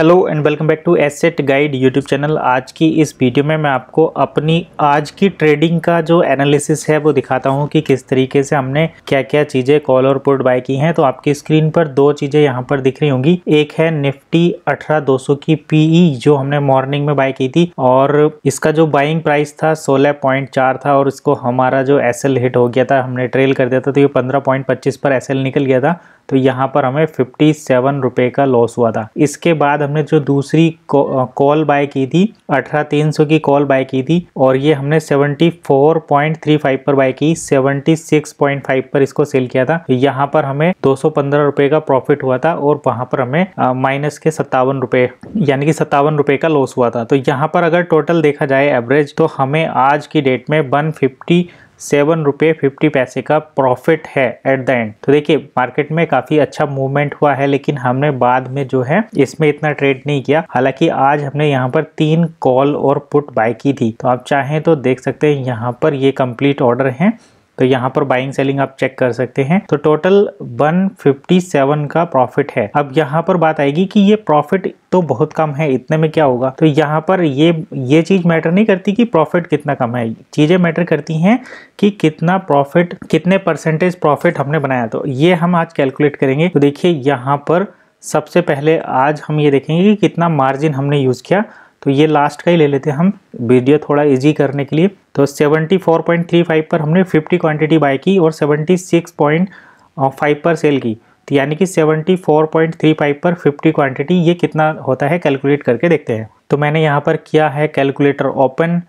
hello and welcome back to Asset Guide YouTube channel आज की इस वीडियो में मैं आपको अपनी आज की ट्रेडिंग का जो एनालिसिस है वो दिखाता हूँ कि किस तरीके से हमने क्या क्या चीज़ें कॉल और पुट बाय की हैं तो आपकी स्क्रीन पर दो चीज़ें यहाँ पर दिख रही होंगी एक है निफ्टी अठारह दो सौ की पीई जो हमने मॉर्निंग में बाय की थी और इसका जो बाइंग प्राइस था सोलह पॉइंट चार था और इसको हमारा जो एस हिट हो गया था हमने ट्रेल कर दिया था तो ये पंद्रह पॉइंट पच्चीस पर एस निकल गया था तो यहाँ पर हमें फिफ्टी सेवन रुपये का लॉस हुआ था इसके बाद हमने जो दूसरी कॉल बाय की थी अठारह तीन सौ की कॉल बाय की थी और ये हमने seventy four point three five पर बाय की सेवेंटी सिक्स पॉइंट फाइव पर इसको सेल किया था यहाँ पर हमें दो सौ पंद्रह रुपये का प्रॉफिट हुआ था और वहाँ पर हमें माइनस के सत्तावन रुपये यानी कि सत्तावन रुपये का लॉस हुआ था तो यहाँ पर अगर टोटल देखा जाए एवरेज तो हमें आज की डेट में वन फिफ्टी सेवन रुपये फिफ्टी पैसे का प्रॉफिट है एट द एंड तो देखिए मार्केट में काफ़ी अच्छा मूवमेंट हुआ है लेकिन हमने बाद में जो है इसमें इतना ट्रेड नहीं किया हालांकि आज हमने यहाँ पर तीन कॉल और पुट बाय की थी तो आप चाहें तो देख सकते हैं यहाँ पर ये कंप्लीट ऑर्डर है तो यहाँ पर बाइंग सेलिंग आप चेक कर सकते हैं तो टोटल 157 का प्रॉफिट है अब यहाँ पर बात आएगी कि ये प्रॉफिट तो बहुत कम है इतने में क्या होगा तो यहाँ पर ये ये चीज़ मैटर नहीं करती कि प्रॉफिट कितना कम है चीज़ें मैटर करती हैं कि कितना प्रॉफिट कितने परसेंटेज प्रॉफिट हमने बनाया तो ये हम आज कैलकुलेट करेंगे तो देखिए यहाँ पर सबसे पहले आज हम ये देखेंगे कि कितना मार्जिन हमने यूज़ किया तो ये लास्ट का ही ले लेते हैं हम वीडियो थोड़ा इजी करने के लिए तो 74.35 पर हमने 50 क्वांटिटी बाय की और 76.5 पर सेल की तो यानी कि 74.35 पर 50 क्वांटिटी ये कितना होता है कैलकुलेट करके देखते हैं तो मैंने यहाँ पर किया है कैलकुलेटर ओपन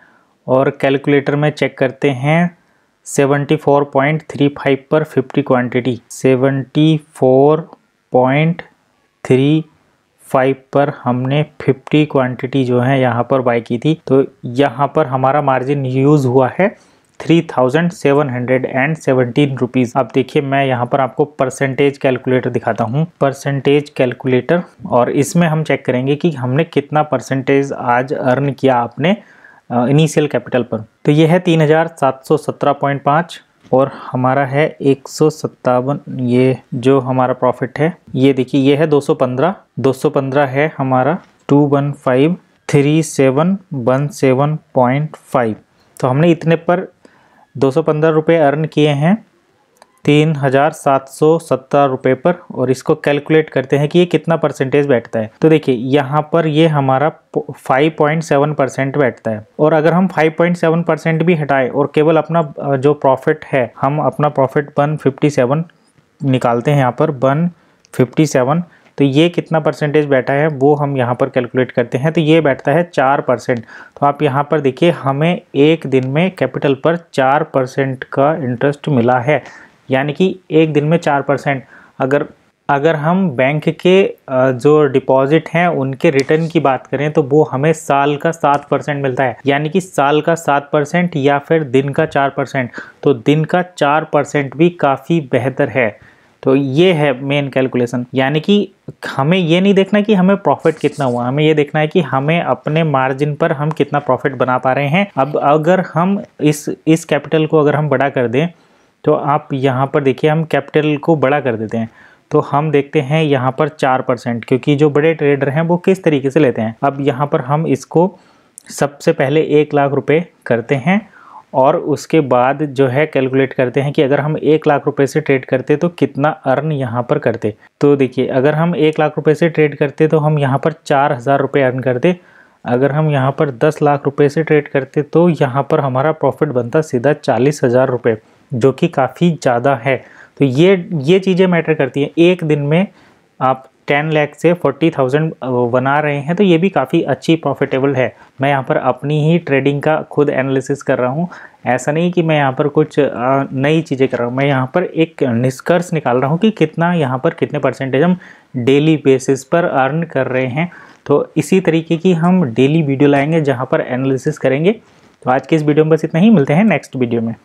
और कैलकुलेटर में चेक करते हैं 74.35 पर 50 क्वांटिटी 74.35 फाइव पर हमने फिफ्टी क्वांटिटी जो है यहाँ पर बाई की थी तो यहाँ पर हमारा मार्जिन यूज़ हुआ है three thousand seven hundred and seventeen rupees अब देखिए मैं यहाँ पर आपको परसेंटेज कैलकुलेटर दिखाता हूँ परसेंटेज कैलकुलेटर और इसमें हम चेक करेंगे कि हमने कितना परसेंटेज आज अर्न किया आपने इनिशियल कैपिटल पर तो यह है तीन हज़ार सात सौ सत्रह पॉइंट पाँच और हमारा है एक ये जो हमारा प्रॉफिट है ये देखिए ये है 215 215 है हमारा two one five three seven one seven point five तो हमने इतने पर दो सौ पंद्रह रुपये अर्न किए हैं तीन हज़ार सात सौ सत्तर रुपये पर और इसको कैलकुलेट करते हैं कि ये कितना परसेंटेज बैठता है तो देखिए यहाँ पर ये हमारा फाइव पॉइंट सेवन परसेंट बैठता है और अगर हम फाइव पॉइंट सेवन परसेंट भी हटाएं और केवल अपना जो प्रॉफिट है हम अपना प्रॉफिट वन फिफ्टी सेवन निकालते हैं यहाँ पर वन फिफ्टी सेवन तो ये कितना परसेंटेज बैठा है वो हम यहाँ पर कैलकुलेट करते हैं तो ये बैठता है चार परसेंट तो आप यहाँ पर देखिए हमें एक दिन में कैपिटल पर चार परसेंट का इंटरेस्ट मिला है यानी कि एक दिन में चार परसेंट अगर अगर हम बैंक के जो डिपॉजिट हैं उनके रिटर्न की बात करें तो वो हमें साल का सात परसेंट मिलता है यानी कि साल का सात परसेंट या फिर दिन का चार परसेंट तो दिन का चार परसेंट भी काफ़ी बेहतर है तो ये है मेन कैलकुलेशन यानी कि हमें ये नहीं देखना कि हमें प्रॉफिट कितना हुआ हमें ये देखना है कि हमें अपने मार्जिन पर हम कितना प्रॉफिट बना पा रहे हैं अब अगर हम इस इस कैपिटल को अगर हम बड़ा कर दें तो आप यहाँ पर देखिए हम कैपिटल को बड़ा कर देते हैं तो हम देखते हैं यहाँ पर चार परसेंट क्योंकि जो बड़े ट्रेडर हैं वो किस तरीके से लेते हैं अब यहाँ पर हम इसको सबसे पहले एक लाख रुपए करते हैं और उसके बाद जो है कैलकुलेट करते हैं कि अगर हम एक लाख रुपए से ट्रेड करते तो कितना अर्न यहाँ पर करते तो देखिए अगर हम एक लाख रुपये से ट्रेड करते तो हम यहाँ पर चार हज़ार रुपये अर्न करते अगर हम यहाँ पर दस लाख रुपये से ट्रेड करते तो यहाँ पर हमारा प्रॉफिट बनता सीधा चालीस हज़ार रुपये जो कि काफ़ी ज़्यादा है तो ये ये चीज़ें मैटर करती हैं एक दिन में आप टेन लाख से फोर्टी थाउजेंड बना रहे हैं तो ये भी काफ़ी अच्छी प्रॉफिटेबल है मैं यहाँ पर अपनी ही ट्रेडिंग का खुद एनालिसिस कर रहा हूँ ऐसा नहीं कि मैं यहाँ पर कुछ नई चीज़ें कर रहा हूँ मैं यहाँ पर एक निष्कर्ष निकाल रहा हूँ कि कितना यहाँ पर कितने परसेंटेज हम डेली बेसिस पर अर्न कर रहे हैं तो इसी तरीके की हम डेली वीडियो लाएंगे जहाँ पर एनालिसिस करेंगे तो आज के इस वीडियो में बस इतना ही मिलते हैं नेक्स्ट वीडियो में